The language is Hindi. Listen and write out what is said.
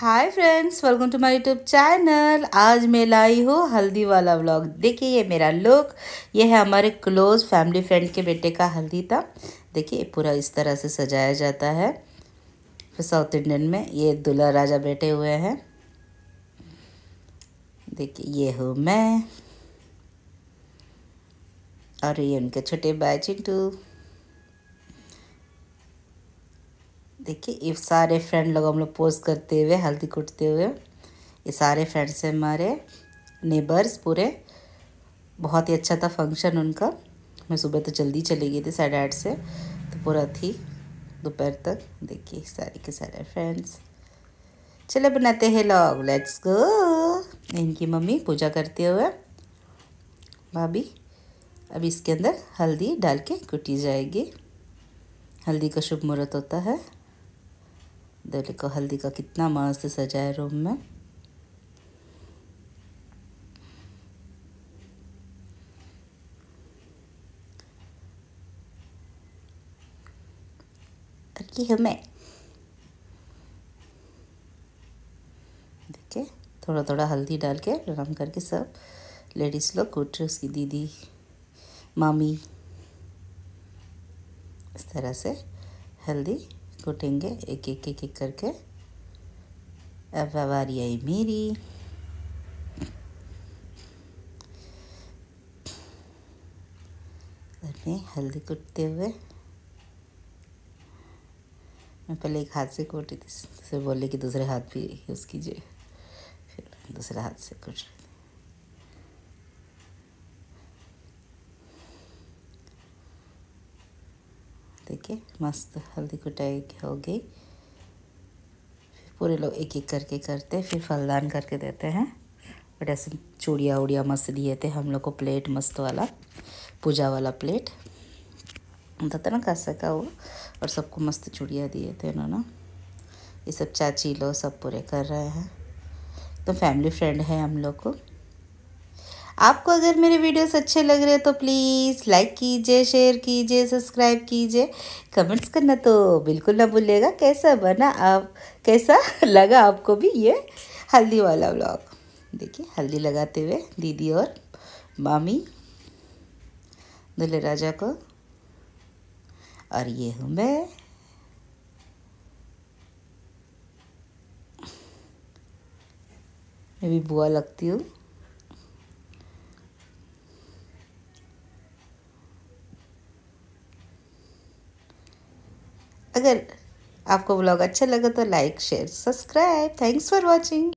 hi friends welcome to my YouTube channel आज मैं लाई हूँ हल्दी वाला व्लॉग देखिए ये मेरा लुक ये है हमारे क्लोज फैमिली फ्रेंड के बेटे का हल्दी था देखिए पूरा इस तरह से सजाया जाता है साउथ इंडियन में ये दूल्हा राजा बैठे हुए हैं देखिए ये हूँ मैं और ये उनके छोटे भाई चिंटू देखिए ये सारे फ्रेंड लोग हम लोग पोज करते हुए हल्दी कूटते हुए ये सारे फ्रेंड्स हैं हमारे नेबर्स पूरे बहुत ही अच्छा था फंक्शन उनका मैं सुबह तो जल्दी चली गई थी साढ़े आठ से तो पूरा थी दोपहर तक देखिए सारे के सारे फ्रेंड्स चले बनाते हैं लोग लेट्स गो इनकी मम्मी पूजा करते हुए भाभी अब इसके अंदर हल्दी डाल के कुटी जाएगी हल्दी का शुभ मुहूर्त होता है देखो हल्दी का कितना मस्त सजा है रूम में हमें देखिए थोड़ा थोड़ा हल्दी डाल के आराम करके सब लेडीज़ लोग को उसकी दीदी मामी इस तरह से हल्दी कूटेंगे एक एक एक एक करके अब आवारी आई मेरी हल्दी कूटते हुए मैं पहले एक हाथ से कूटी थी से बोले कि दूसरे हाथ भी यूज़ कीजिए फिर दूसरे हाथ से कूट रही देखिए मस्त हल्दी कुटाई हो गई पूरे लोग एक एक करके करते फिर फलदान करके देते हैं बट ऐसे चूड़िया उड़िया मस्त दिए थे हम लोग को प्लेट मस्त वाला पूजा वाला प्लेट था ना कासा का वो और सबको मस्त चूड़िया दिए थे उन्होंने ये सब चाची लोग सब पूरे कर रहे हैं तो फैमिली फ्रेंड है हम लोग को आपको अगर मेरे वीडियोस अच्छे लग रहे तो प्लीज़ लाइक कीजिए शेयर कीजिए सब्सक्राइब कीजिए कमेंट्स करना तो बिल्कुल ना भूलिएगा कैसा बना आप कैसा लगा आपको भी ये हल्दी वाला ब्लॉग देखिए हल्दी लगाते हुए दीदी और मामी दुल्हे राजा को और ये हूँ मैं मैं भी बुआ लगती हूँ अगर आपको ब्लॉग अच्छा लगा तो like share subscribe thanks for watching